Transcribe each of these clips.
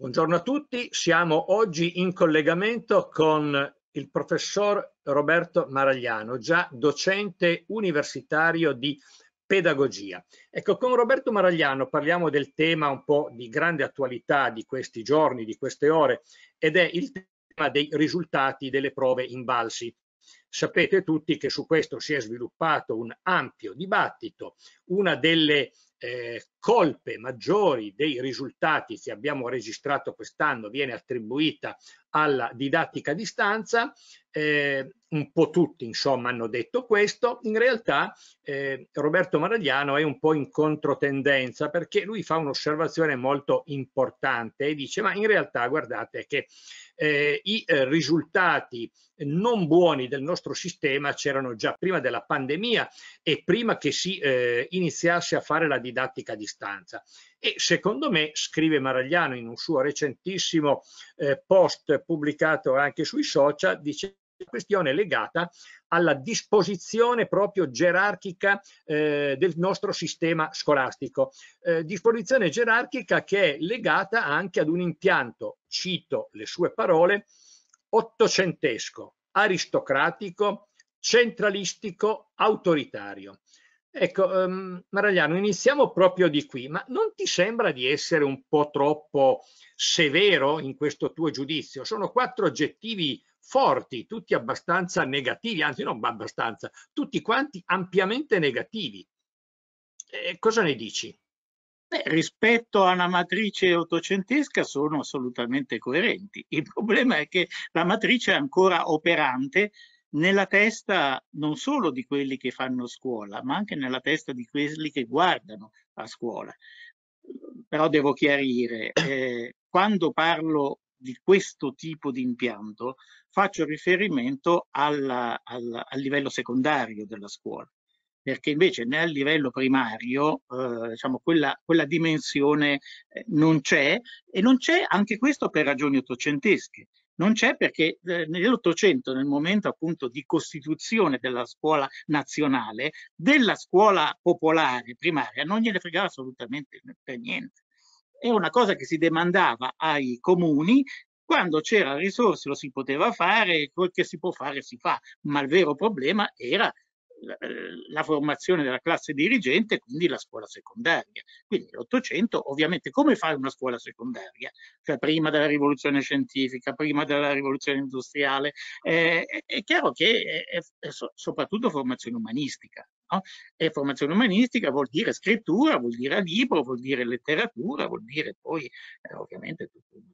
Buongiorno a tutti, siamo oggi in collegamento con il professor Roberto Maragliano, già docente universitario di pedagogia. Ecco, con Roberto Maragliano parliamo del tema un po' di grande attualità di questi giorni, di queste ore, ed è il tema dei risultati delle prove invalsi. Sapete tutti che su questo si è sviluppato un ampio dibattito, una delle eh, colpe maggiori dei risultati che abbiamo registrato quest'anno viene attribuita alla didattica a distanza, eh, un po' tutti insomma hanno detto questo, in realtà eh, Roberto Maragliano è un po' in controtendenza perché lui fa un'osservazione molto importante e dice ma in realtà guardate che eh, i eh, risultati non buoni del nostro sistema c'erano già prima della pandemia e prima che si eh, iniziasse a fare la didattica a distanza distanza. E secondo me, scrive Maragliano in un suo recentissimo eh, post pubblicato anche sui social, dice la questione legata alla disposizione proprio gerarchica eh, del nostro sistema scolastico. Eh, disposizione gerarchica che è legata anche ad un impianto, cito le sue parole, ottocentesco, aristocratico, centralistico, autoritario. Ecco, um, ehm, Maragliano, iniziamo proprio di qui, ma non ti sembra di essere un po' troppo severo in questo tuo giudizio? Sono quattro aggettivi forti, tutti abbastanza negativi, anzi non abbastanza, tutti quanti ampiamente negativi. Eh, cosa ne dici? Beh, rispetto a una matrice ottocentesca sono assolutamente coerenti. Il problema è che la matrice è ancora operante nella testa non solo di quelli che fanno scuola, ma anche nella testa di quelli che guardano a scuola. Però devo chiarire, eh, quando parlo di questo tipo di impianto faccio riferimento alla, alla, al livello secondario della scuola, perché invece nel livello primario eh, diciamo, quella, quella dimensione eh, non c'è e non c'è anche questo per ragioni ottocentesche, non c'è perché eh, nell'Ottocento, nel momento appunto di costituzione della scuola nazionale, della scuola popolare primaria, non gliene fregava assolutamente per niente. È una cosa che si demandava ai comuni quando c'era risorse lo si poteva fare, quel che si può fare si fa, ma il vero problema era eh, la formazione della classe dirigente, quindi la scuola secondaria. Quindi l'Ottocento, ovviamente, come fare una scuola secondaria? Cioè prima della rivoluzione scientifica, prima della rivoluzione industriale, eh, è chiaro che è, è soprattutto formazione umanistica. No? E formazione umanistica vuol dire scrittura, vuol dire libro, vuol dire letteratura, vuol dire poi eh, ovviamente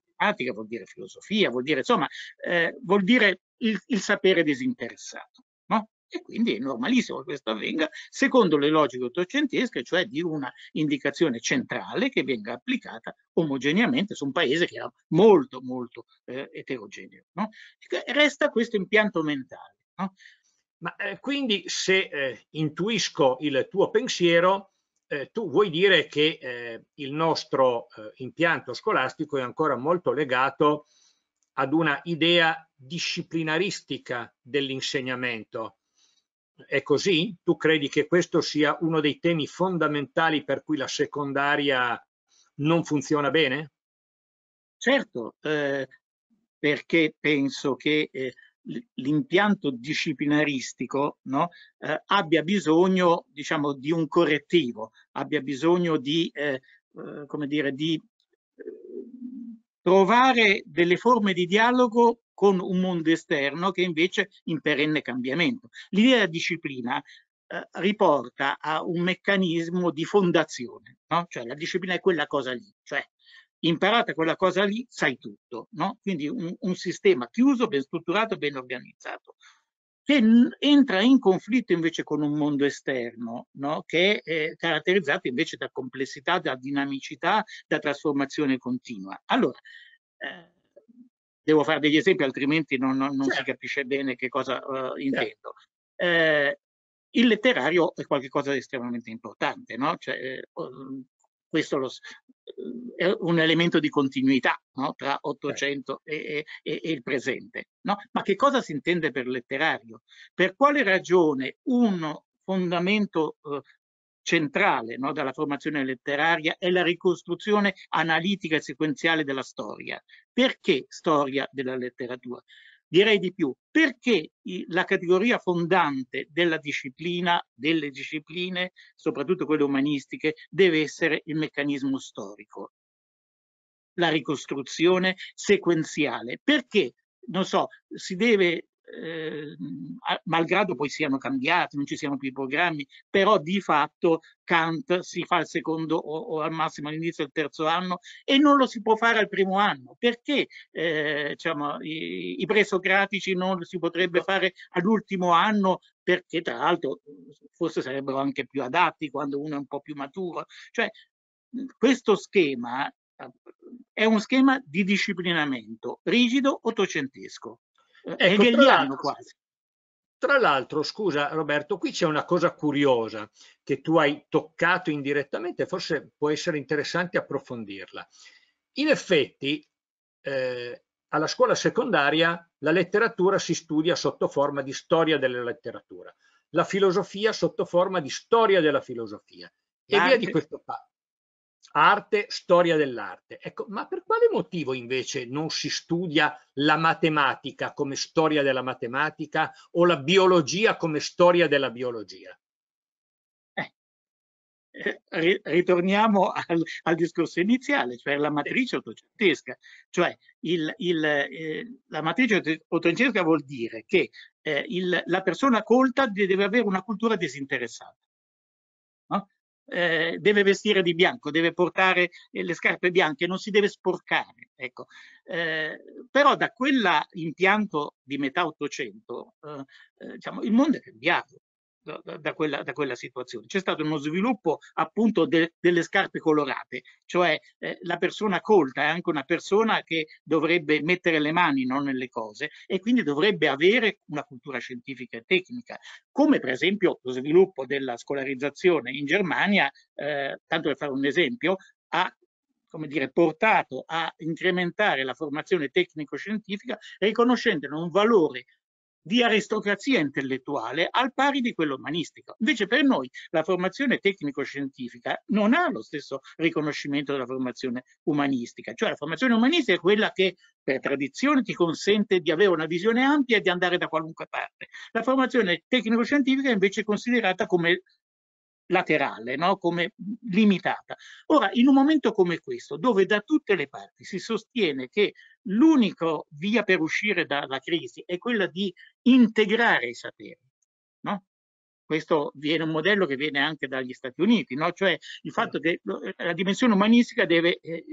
matematica, vuol dire filosofia, vuol dire insomma, eh, vuol dire il, il sapere disinteressato e quindi è normalissimo che questo avvenga secondo le logiche ottocentesche, cioè di una indicazione centrale che venga applicata omogeneamente su un paese che era molto molto eh, eterogeneo. No? Resta questo impianto mentale. No? Ma eh, quindi se eh, intuisco il tuo pensiero, eh, tu vuoi dire che eh, il nostro eh, impianto scolastico è ancora molto legato ad una idea disciplinaristica dell'insegnamento, è così? Tu credi che questo sia uno dei temi fondamentali per cui la secondaria non funziona bene? Certo, eh, perché penso che eh, l'impianto disciplinaristico no, eh, abbia bisogno diciamo, di un correttivo, abbia bisogno di, eh, eh, come dire, di eh, trovare delle forme di dialogo con un mondo esterno che invece in perenne cambiamento. L'idea della disciplina eh, riporta a un meccanismo di fondazione, no? cioè la disciplina è quella cosa lì, cioè imparata quella cosa lì sai tutto, no? quindi un, un sistema chiuso, ben strutturato, ben organizzato che entra in conflitto invece con un mondo esterno, no? che è caratterizzato invece da complessità, da dinamicità, da trasformazione continua. Allora, eh, devo fare degli esempi altrimenti non, non certo. si capisce bene che cosa uh, intendo. Certo. Eh, il letterario è qualcosa di estremamente importante, no? cioè, eh, mm, questo lo, eh, è un elemento di continuità no? tra certo. Ottocento certo. e, e, e, il presente. No? Ma che cosa si intende per letterario? Per quale ragione un fondamento eh, centrale no, della formazione letteraria è la ricostruzione analitica e sequenziale della storia. Perché storia della letteratura? Direi di più, perché la categoria fondante della disciplina, delle discipline, soprattutto quelle umanistiche, deve essere il meccanismo storico, la ricostruzione sequenziale. Perché non so, si deve eh, malgrado poi siano cambiati, non ci siano più i programmi, però di fatto Kant si fa al secondo o, o al massimo all'inizio del terzo anno e non lo si può fare al primo anno perché eh, diciamo, i, i presocratici non si potrebbe fare all'ultimo anno perché tra l'altro forse sarebbero anche più adatti quando uno è un po' più maturo. Cioè, questo schema eh, è un schema di disciplinamento rigido ottocentesco Ecco, hegeliano quasi. Tra l'altro, scusa Roberto, qui c'è una cosa curiosa che tu hai toccato indirettamente, forse può essere interessante approfondirla. In effetti, eh, alla scuola secondaria la letteratura si studia sotto forma di storia della letteratura, la filosofia sotto forma di storia della filosofia. E anche, via di questo passo arte, storia dell'arte. Ecco, ma per quale motivo invece non si studia la matematica come storia della matematica o la biologia come storia della biologia? Eh, eh, ritorniamo al, al, discorso iniziale, cioè la matrice ottocentesca. Cioè il, il, eh, la matrice ottocentesca vuol dire che eh, il, la persona colta deve avere una cultura disinteressata. No? eh, deve vestire di bianco, deve portare eh, le scarpe bianche, non si deve sporcare. Ecco. Eh, però da quell'impianto di metà Ottocento eh, eh, diciamo, il mondo è cambiato da quella, da quella, situazione. C'è stato uno sviluppo appunto de, delle scarpe colorate, cioè eh, la persona colta è anche una persona che dovrebbe mettere le mani non nelle cose e quindi dovrebbe avere una cultura scientifica e tecnica, come per esempio lo sviluppo della scolarizzazione in Germania, eh, tanto per fare un esempio, ha come dire, portato a incrementare la formazione tecnico-scientifica riconoscendone un valore di aristocrazia intellettuale al pari di quello umanistico. Invece per noi la formazione tecnico-scientifica non ha lo stesso riconoscimento della formazione umanistica, cioè la formazione umanistica è quella che per tradizione ti consente di avere una visione ampia e di andare da qualunque parte. La formazione tecnico-scientifica è invece considerata come laterale, no? come limitata. Ora, in un momento come questo, dove da tutte le parti si sostiene che l'unica via per uscire dalla crisi è quella di integrare i saperi. No? Questo viene un modello che viene anche dagli Stati Uniti, no? cioè il fatto che la dimensione umanistica deve eh,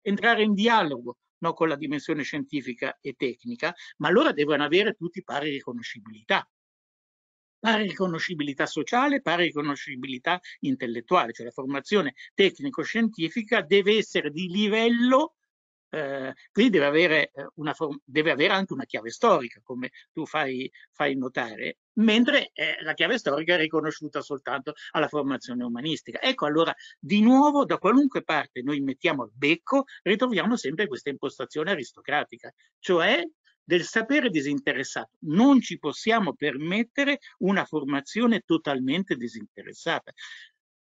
entrare in dialogo no? con la dimensione scientifica e tecnica, ma allora devono avere tutti pari riconoscibilità pari riconoscibilità sociale, pari riconoscibilità intellettuale, cioè la formazione tecnico-scientifica deve essere di livello eh, qui deve avere, eh, deve avere, anche una chiave storica, come tu fai, fai notare, mentre eh, la chiave storica è riconosciuta soltanto alla formazione umanistica. Ecco allora, di nuovo, da qualunque parte noi mettiamo il becco, ritroviamo sempre questa impostazione aristocratica, cioè del sapere disinteressato. Non ci possiamo permettere una formazione totalmente disinteressata.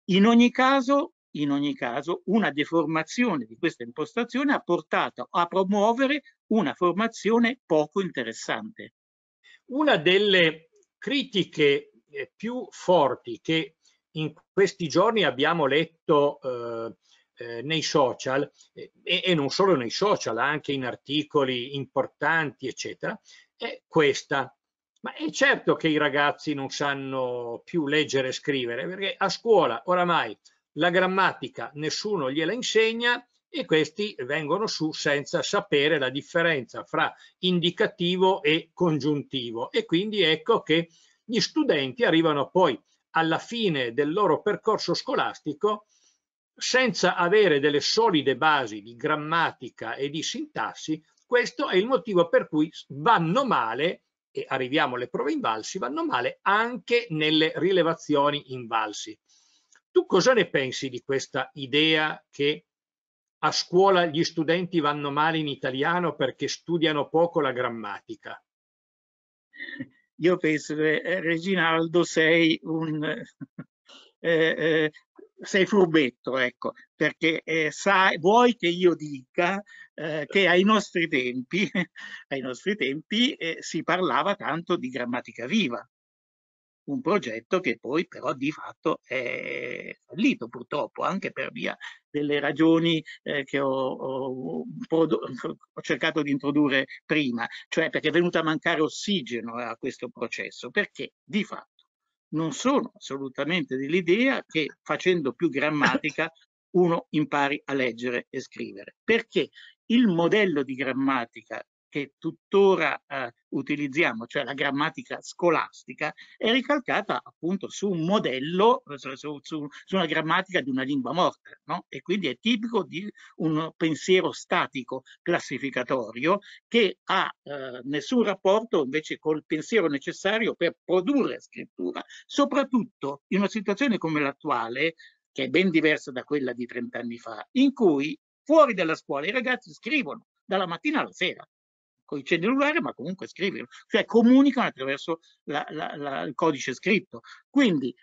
In ogni caso, in ogni caso una deformazione di questa impostazione ha portato a promuovere una formazione poco interessante. Una delle critiche eh, più forti che in questi giorni abbiamo letto eh, eh, nei social eh, e, non solo nei social, anche in articoli importanti, eccetera, è questa. Ma è certo che i ragazzi non sanno più leggere e scrivere, perché a scuola oramai la grammatica nessuno gliela insegna e questi vengono su senza sapere la differenza fra indicativo e congiuntivo e quindi ecco che gli studenti arrivano poi alla fine del loro percorso scolastico senza avere delle solide basi di grammatica e di sintassi questo è il motivo per cui vanno male e arriviamo alle prove invalsi vanno male anche nelle rilevazioni invalsi tu cosa ne pensi di questa idea che a scuola gli studenti vanno male in italiano perché studiano poco la grammatica? Io penso che eh, Reginaldo sei un eh, eh sei furbetto, ecco, perché eh, sai, vuoi che io dica eh, che ai nostri tempi, ai nostri tempi eh, si parlava tanto di grammatica viva un progetto che poi però di fatto è fallito purtroppo anche per via delle ragioni eh, che ho, ho, ho, cercato di introdurre prima, cioè perché è venuto a mancare ossigeno a questo processo, perché di fatto non sono assolutamente dell'idea che facendo più grammatica uno impari a leggere e scrivere, perché il modello di grammatica che tuttora eh, utilizziamo, cioè la grammatica scolastica, è ricalcata appunto su un modello, eh, su, su, su una grammatica di una lingua morta, no? e quindi è tipico di un pensiero statico classificatorio che ha eh, nessun rapporto invece col pensiero necessario per produrre scrittura, soprattutto in una situazione come l'attuale, che è ben diversa da quella di 30 anni fa, in cui fuori dalla scuola i ragazzi scrivono dalla mattina alla sera con il cellulare, cioè, ma comunque scrivono, cioè comunicano attraverso la, la, la, il codice scritto. Quindi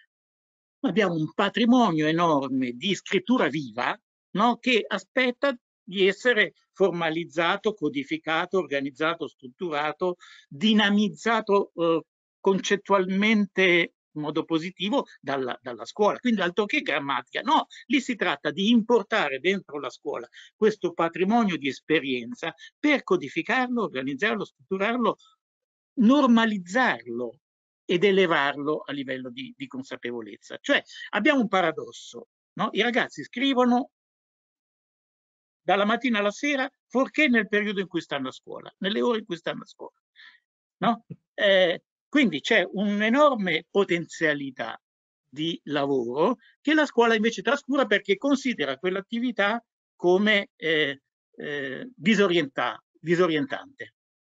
abbiamo un patrimonio enorme di scrittura viva no? che aspetta di essere formalizzato, codificato, organizzato, strutturato, dinamizzato eh, concettualmente in modo positivo dalla, dalla scuola. Quindi altro che grammatica, no, lì si tratta di importare dentro la scuola questo patrimonio di esperienza per codificarlo, organizzarlo, strutturarlo, normalizzarlo ed elevarlo a livello di, di consapevolezza. Cioè abbiamo un paradosso, no? i ragazzi scrivono dalla mattina alla sera, fuorché nel periodo in cui stanno a scuola, nelle ore in cui stanno a scuola. No? Eh, quindi c'è un'enorme potenzialità di lavoro che la scuola invece trascura perché considera quell'attività come eh, eh, disorientante.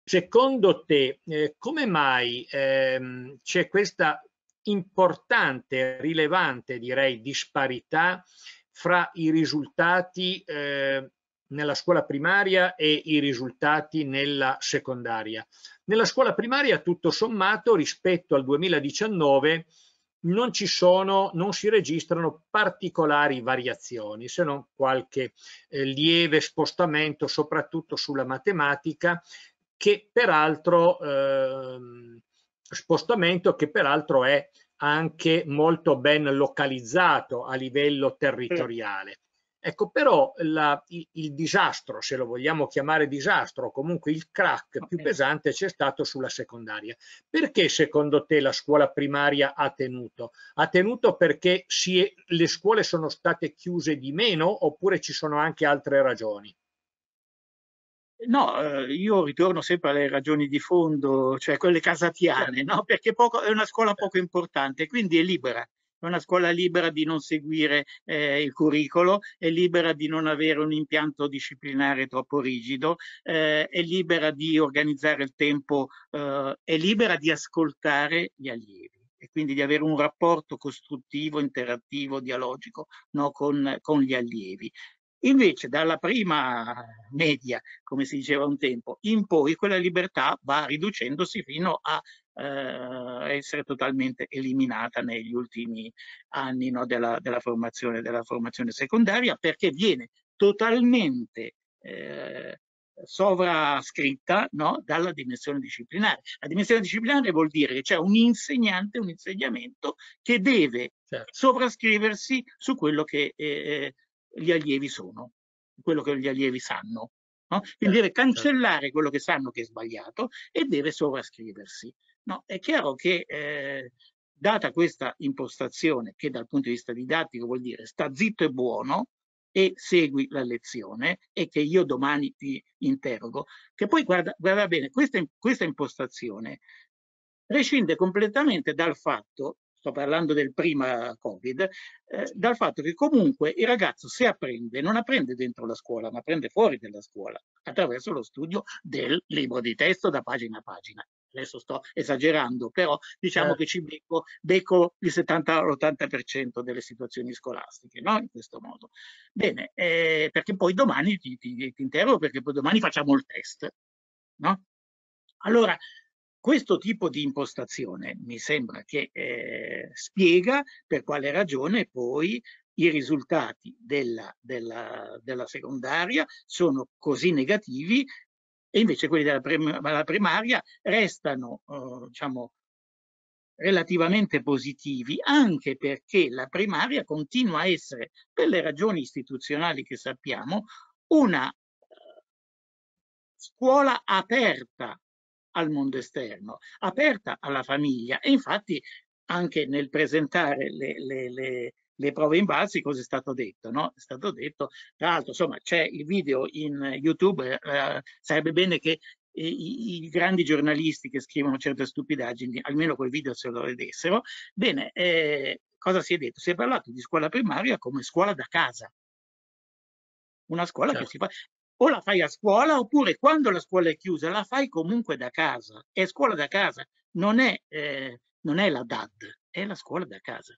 Secondo te, eh, come mai ehm, c'è questa importante, rilevante, direi, disparità fra i risultati eh, nella scuola primaria e i risultati nella secondaria? Nella scuola primaria, tutto sommato, rispetto al 2019, non, sono, non si registrano particolari variazioni, se non qualche eh, lieve spostamento, soprattutto sulla matematica, che peraltro, eh, spostamento che peraltro è anche molto ben localizzato a livello territoriale. Ecco, però la, il, il, disastro, se lo vogliamo chiamare disastro, comunque il crack più pesante c'è stato sulla secondaria. Perché secondo te la scuola primaria ha tenuto? Ha tenuto perché si, le scuole sono state chiuse di meno oppure ci sono anche altre ragioni? No, eh, io ritorno sempre alle ragioni di fondo, cioè quelle casatiane, no? perché poco, è una scuola poco importante, quindi è libera è una scuola libera di non seguire eh, il curriculum, è libera di non avere un impianto disciplinare troppo rigido, eh, è libera di organizzare il tempo, eh, è libera di ascoltare gli allievi e quindi di avere un rapporto costruttivo, interattivo, dialogico no, con, con gli allievi. Invece dalla prima media, come si diceva un tempo, in poi quella libertà va riducendosi fino a eh, essere totalmente eliminata negli ultimi anni no, della, della, formazione, della formazione secondaria perché viene totalmente eh, sovrascritta no, dalla dimensione disciplinare. La dimensione disciplinare vuol dire che c'è un insegnante, un insegnamento che deve certo. sovrascriversi su quello che eh, eh gli allievi sono, quello che gli allievi sanno. No? Quindi certo. deve certo. cancellare quello che sanno che è sbagliato e deve sovrascriversi. No, è chiaro che eh, data questa impostazione, che dal punto di vista didattico vuol dire sta zitto e buono e segui la lezione e che io domani ti interrogo, che poi guarda, guarda bene, questa, questa impostazione prescinde completamente dal fatto, sto parlando del prima Covid, eh, dal fatto che comunque il ragazzo se apprende, non apprende dentro la scuola, ma apprende fuori dalla scuola, attraverso lo studio del libro di testo da pagina a pagina adesso sto esagerando, però diciamo eh. che ci becco, becco il 70-80% delle situazioni scolastiche, no? in questo modo. Bene, eh, perché poi domani ti, ti, ti, interrogo, perché poi domani facciamo il test. No? Allora, questo tipo di impostazione mi sembra che eh, spiega per quale ragione poi i risultati della, della, della, secondaria sono così negativi e invece quelli della, prim della primaria restano eh, diciamo, relativamente positivi, anche perché la primaria continua a essere, per le ragioni istituzionali che sappiamo, una eh, scuola aperta al mondo esterno, aperta alla famiglia e infatti anche nel presentare le, le, le, le prove in balzi, cosa è stato detto? No? È stato detto, tra l'altro, insomma, c'è il video in YouTube, eh, sarebbe bene che eh, i, i, grandi giornalisti che scrivono certe stupidaggini, almeno quel video se lo vedessero. Bene, eh, cosa si è detto? Si è parlato di scuola primaria come scuola da casa. Una scuola certo. che si fa o la fai a scuola oppure quando la scuola è chiusa la fai comunque da casa. È scuola da casa, non è, eh, non è la DAD, è la scuola da casa.